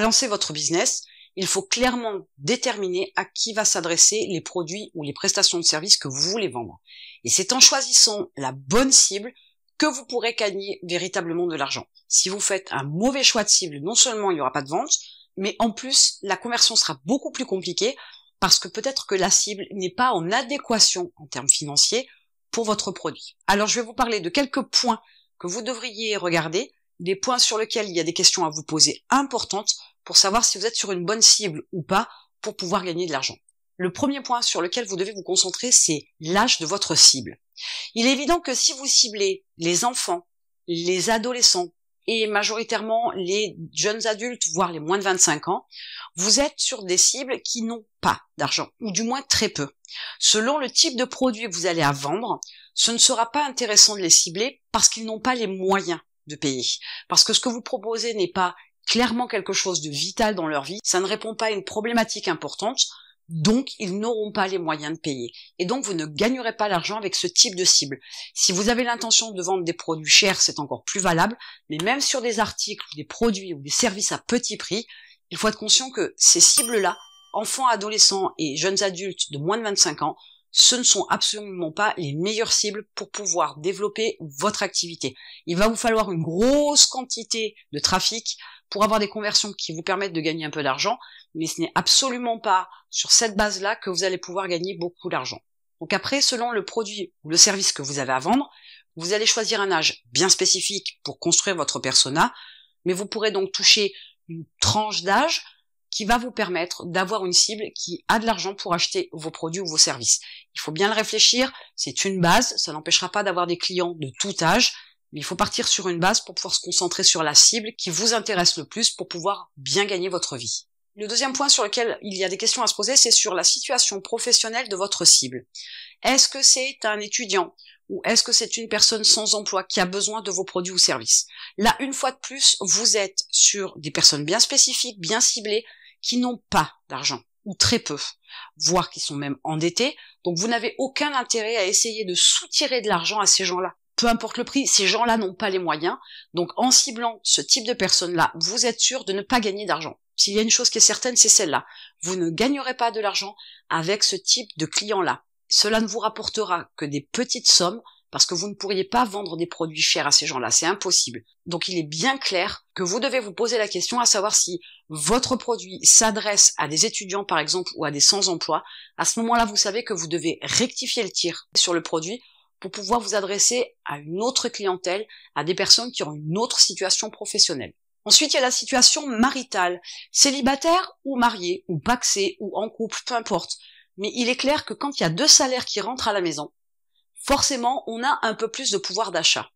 lancer votre business, il faut clairement déterminer à qui va s'adresser les produits ou les prestations de services que vous voulez vendre. Et c'est en choisissant la bonne cible que vous pourrez gagner véritablement de l'argent. Si vous faites un mauvais choix de cible, non seulement il n'y aura pas de vente, mais en plus la conversion sera beaucoup plus compliquée parce que peut-être que la cible n'est pas en adéquation en termes financiers pour votre produit. Alors je vais vous parler de quelques points que vous devriez regarder des points sur lesquels il y a des questions à vous poser importantes pour savoir si vous êtes sur une bonne cible ou pas pour pouvoir gagner de l'argent. Le premier point sur lequel vous devez vous concentrer, c'est l'âge de votre cible. Il est évident que si vous ciblez les enfants, les adolescents et majoritairement les jeunes adultes, voire les moins de 25 ans, vous êtes sur des cibles qui n'ont pas d'argent, ou du moins très peu. Selon le type de produit que vous allez à vendre, ce ne sera pas intéressant de les cibler parce qu'ils n'ont pas les moyens de payer Parce que ce que vous proposez n'est pas clairement quelque chose de vital dans leur vie, ça ne répond pas à une problématique importante, donc ils n'auront pas les moyens de payer. Et donc vous ne gagnerez pas l'argent avec ce type de cible. Si vous avez l'intention de vendre des produits chers, c'est encore plus valable, mais même sur des articles, des produits ou des services à petit prix, il faut être conscient que ces cibles-là, enfants, adolescents et jeunes adultes de moins de 25 ans, ce ne sont absolument pas les meilleures cibles pour pouvoir développer votre activité. Il va vous falloir une grosse quantité de trafic pour avoir des conversions qui vous permettent de gagner un peu d'argent, mais ce n'est absolument pas sur cette base-là que vous allez pouvoir gagner beaucoup d'argent. Donc après, selon le produit ou le service que vous avez à vendre, vous allez choisir un âge bien spécifique pour construire votre persona, mais vous pourrez donc toucher une tranche d'âge qui va vous permettre d'avoir une cible qui a de l'argent pour acheter vos produits ou vos services. Il faut bien le réfléchir, c'est une base, ça n'empêchera pas d'avoir des clients de tout âge, mais il faut partir sur une base pour pouvoir se concentrer sur la cible qui vous intéresse le plus pour pouvoir bien gagner votre vie. Le deuxième point sur lequel il y a des questions à se poser, c'est sur la situation professionnelle de votre cible. Est-ce que c'est un étudiant ou est-ce que c'est une personne sans emploi qui a besoin de vos produits ou services Là, une fois de plus, vous êtes sur des personnes bien spécifiques, bien ciblées, qui n'ont pas d'argent ou très peu, voire qui sont même endettés. Donc vous n'avez aucun intérêt à essayer de soutirer de l'argent à ces gens-là. Peu importe le prix, ces gens-là n'ont pas les moyens. Donc en ciblant ce type de personnes-là, vous êtes sûr de ne pas gagner d'argent. S'il y a une chose qui est certaine, c'est celle-là. Vous ne gagnerez pas de l'argent avec ce type de clients là Cela ne vous rapportera que des petites sommes parce que vous ne pourriez pas vendre des produits chers à ces gens-là, c'est impossible. Donc il est bien clair que vous devez vous poser la question à savoir si votre produit s'adresse à des étudiants par exemple ou à des sans-emploi. À ce moment-là, vous savez que vous devez rectifier le tir sur le produit pour pouvoir vous adresser à une autre clientèle, à des personnes qui ont une autre situation professionnelle. Ensuite, il y a la situation maritale, célibataire ou marié, ou paxé, ou en couple, peu importe. Mais il est clair que quand il y a deux salaires qui rentrent à la maison, forcément, on a un peu plus de pouvoir d'achat.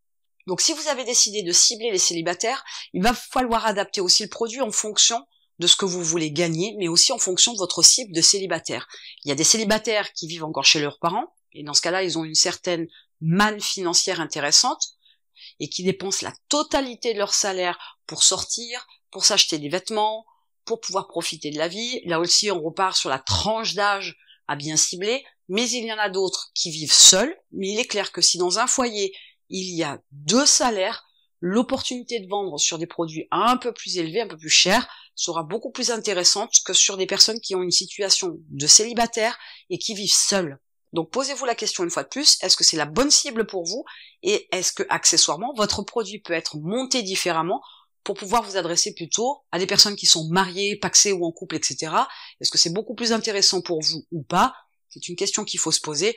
Donc si vous avez décidé de cibler les célibataires, il va falloir adapter aussi le produit en fonction de ce que vous voulez gagner, mais aussi en fonction de votre cible de célibataire. Il y a des célibataires qui vivent encore chez leurs parents, et dans ce cas-là, ils ont une certaine manne financière intéressante, et qui dépensent la totalité de leur salaire pour sortir, pour s'acheter des vêtements, pour pouvoir profiter de la vie. Là aussi, on repart sur la tranche d'âge à bien cibler mais il y en a d'autres qui vivent seuls, mais il est clair que si dans un foyer, il y a deux salaires, l'opportunité de vendre sur des produits un peu plus élevés, un peu plus chers, sera beaucoup plus intéressante que sur des personnes qui ont une situation de célibataire et qui vivent seules. Donc posez-vous la question une fois de plus, est-ce que c'est la bonne cible pour vous et est-ce que accessoirement votre produit peut être monté différemment pour pouvoir vous adresser plutôt à des personnes qui sont mariées, paxées ou en couple, etc. Est-ce que c'est beaucoup plus intéressant pour vous ou pas c'est une question qu'il faut se poser.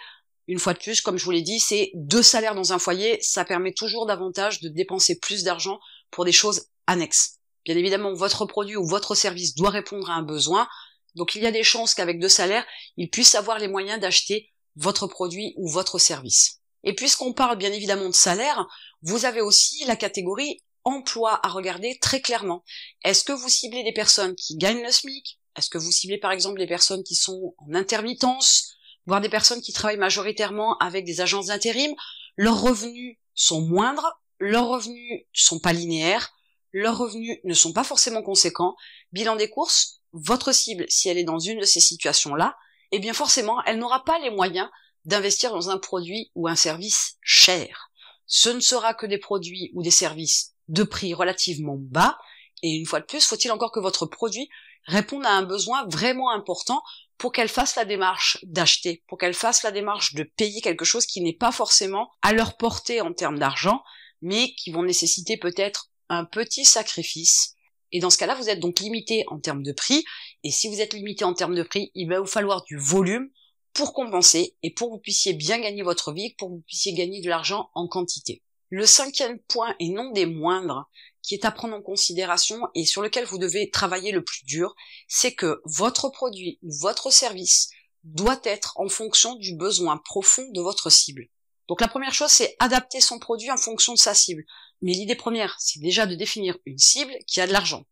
Une fois de plus, comme je vous l'ai dit, c'est deux salaires dans un foyer, ça permet toujours davantage de dépenser plus d'argent pour des choses annexes. Bien évidemment, votre produit ou votre service doit répondre à un besoin, donc il y a des chances qu'avec deux salaires, ils puissent avoir les moyens d'acheter votre produit ou votre service. Et puisqu'on parle bien évidemment de salaire, vous avez aussi la catégorie emploi à regarder très clairement. Est-ce que vous ciblez des personnes qui gagnent le SMIC, est-ce que vous ciblez par exemple les personnes qui sont en intermittence, voire des personnes qui travaillent majoritairement avec des agences d'intérim Leurs revenus sont moindres, leurs revenus sont pas linéaires, leurs revenus ne sont pas forcément conséquents. Bilan des courses, votre cible, si elle est dans une de ces situations-là, eh bien forcément, elle n'aura pas les moyens d'investir dans un produit ou un service cher. Ce ne sera que des produits ou des services de prix relativement bas, et une fois de plus, faut-il encore que votre produit répondre à un besoin vraiment important pour qu'elles fassent la démarche d'acheter, pour qu'elles fassent la démarche de payer quelque chose qui n'est pas forcément à leur portée en termes d'argent, mais qui vont nécessiter peut-être un petit sacrifice. Et dans ce cas-là, vous êtes donc limité en termes de prix. Et si vous êtes limité en termes de prix, il va vous falloir du volume pour compenser et pour que vous puissiez bien gagner votre vie, pour que vous puissiez gagner de l'argent en quantité. Le cinquième point, et non des moindres, qui est à prendre en considération et sur lequel vous devez travailler le plus dur, c'est que votre produit ou votre service doit être en fonction du besoin profond de votre cible. Donc la première chose, c'est adapter son produit en fonction de sa cible. Mais l'idée première, c'est déjà de définir une cible qui a de l'argent.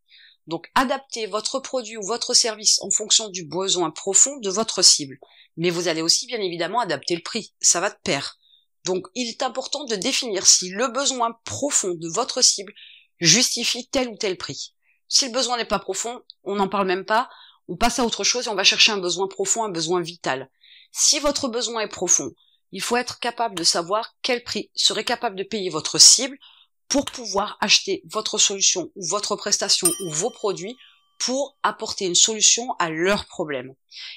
Donc adapter votre produit ou votre service en fonction du besoin profond de votre cible. Mais vous allez aussi bien évidemment adapter le prix, ça va de pair. Donc il est important de définir si le besoin profond de votre cible justifie tel ou tel prix. Si le besoin n'est pas profond, on n'en parle même pas, on passe à autre chose et on va chercher un besoin profond, un besoin vital. Si votre besoin est profond, il faut être capable de savoir quel prix serait capable de payer votre cible pour pouvoir acheter votre solution ou votre prestation ou vos produits pour apporter une solution à leur problème.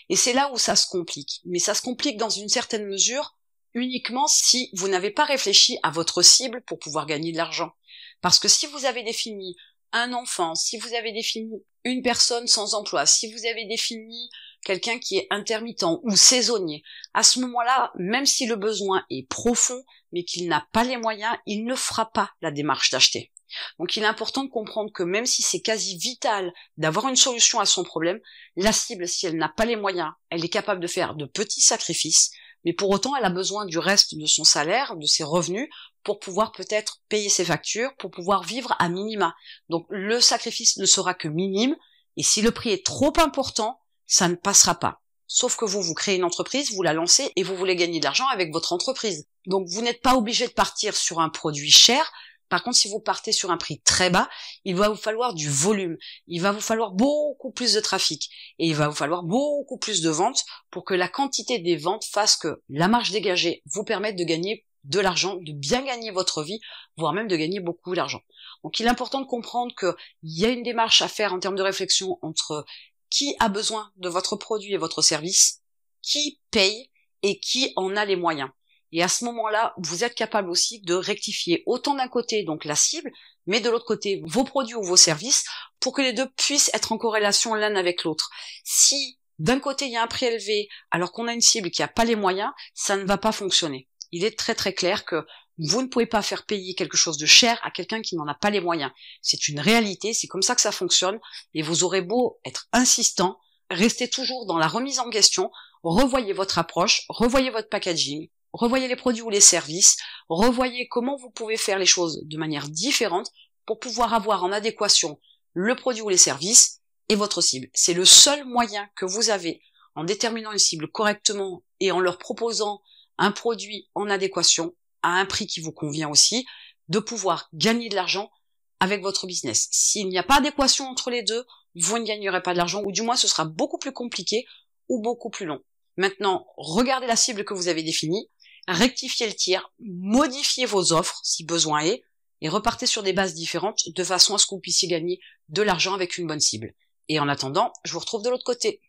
Et c'est là où ça se complique. Mais ça se complique dans une certaine mesure uniquement si vous n'avez pas réfléchi à votre cible pour pouvoir gagner de l'argent. Parce que si vous avez défini un enfant, si vous avez défini une personne sans emploi, si vous avez défini quelqu'un qui est intermittent ou saisonnier, à ce moment-là, même si le besoin est profond, mais qu'il n'a pas les moyens, il ne fera pas la démarche d'acheter. Donc il est important de comprendre que même si c'est quasi vital d'avoir une solution à son problème, la cible, si elle n'a pas les moyens, elle est capable de faire de petits sacrifices, mais pour autant elle a besoin du reste de son salaire, de ses revenus, pour pouvoir peut-être payer ses factures, pour pouvoir vivre à minima. Donc le sacrifice ne sera que minime, et si le prix est trop important, ça ne passera pas. Sauf que vous, vous créez une entreprise, vous la lancez et vous voulez gagner de l'argent avec votre entreprise. Donc vous n'êtes pas obligé de partir sur un produit cher. Par contre, si vous partez sur un prix très bas, il va vous falloir du volume, il va vous falloir beaucoup plus de trafic et il va vous falloir beaucoup plus de ventes pour que la quantité des ventes fasse que la marge dégagée vous permette de gagner de l'argent, de bien gagner votre vie, voire même de gagner beaucoup d'argent. Donc il est important de comprendre qu'il y a une démarche à faire en termes de réflexion entre qui a besoin de votre produit et votre service, qui paye et qui en a les moyens. Et à ce moment-là, vous êtes capable aussi de rectifier autant d'un côté donc la cible, mais de l'autre côté vos produits ou vos services pour que les deux puissent être en corrélation l'un avec l'autre. Si d'un côté il y a un prix élevé alors qu'on a une cible qui n'a pas les moyens, ça ne va pas fonctionner il est très très clair que vous ne pouvez pas faire payer quelque chose de cher à quelqu'un qui n'en a pas les moyens. C'est une réalité, c'est comme ça que ça fonctionne, et vous aurez beau être insistant, restez toujours dans la remise en question, revoyez votre approche, revoyez votre packaging, revoyez les produits ou les services, revoyez comment vous pouvez faire les choses de manière différente pour pouvoir avoir en adéquation le produit ou les services et votre cible. C'est le seul moyen que vous avez en déterminant une cible correctement et en leur proposant un produit en adéquation à un prix qui vous convient aussi, de pouvoir gagner de l'argent avec votre business. S'il n'y a pas d'adéquation entre les deux, vous ne gagnerez pas de l'argent, ou du moins ce sera beaucoup plus compliqué ou beaucoup plus long. Maintenant, regardez la cible que vous avez définie, rectifiez le tir, modifiez vos offres si besoin est, et repartez sur des bases différentes de façon à ce que vous puissiez gagner de l'argent avec une bonne cible. Et en attendant, je vous retrouve de l'autre côté.